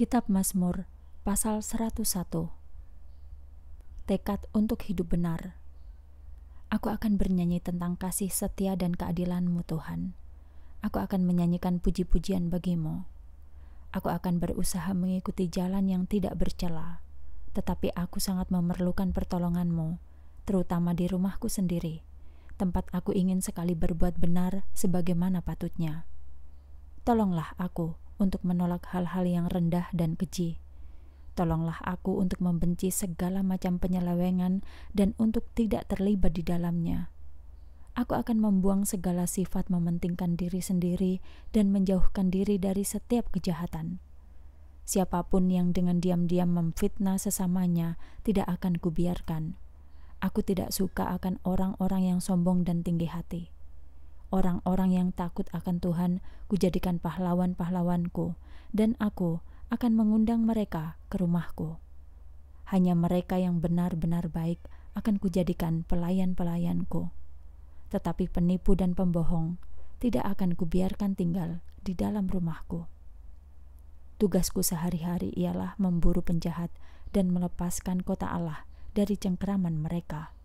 Kitab Mazmur pasal 101 Tekad untuk hidup benar Aku akan bernyanyi tentang kasih setia dan keadilanmu Tuhan Aku akan menyanyikan puji-pujian bagimu Aku akan berusaha mengikuti jalan yang tidak bercela Tetapi aku sangat memerlukan pertolonganmu Terutama di rumahku sendiri Tempat aku ingin sekali berbuat benar sebagaimana patutnya Tolonglah aku untuk menolak hal-hal yang rendah dan keji. Tolonglah aku untuk membenci segala macam penyelewengan dan untuk tidak terlibat di dalamnya. Aku akan membuang segala sifat mementingkan diri sendiri dan menjauhkan diri dari setiap kejahatan. Siapapun yang dengan diam-diam memfitnah sesamanya tidak akan kubiarkan. Aku tidak suka akan orang-orang yang sombong dan tinggi hati orang-orang yang takut akan Tuhan kujadikan pahlawan-pahlawanku, dan aku akan mengundang mereka ke rumahku. Hanya mereka yang benar-benar baik akan kujadikan pelayan-pelayanku. Tetapi penipu dan pembohong tidak akan kubiarkan tinggal di dalam rumahku. Tugasku sehari-hari ialah memburu penjahat dan melepaskan kota Allah dari cengkeraman mereka.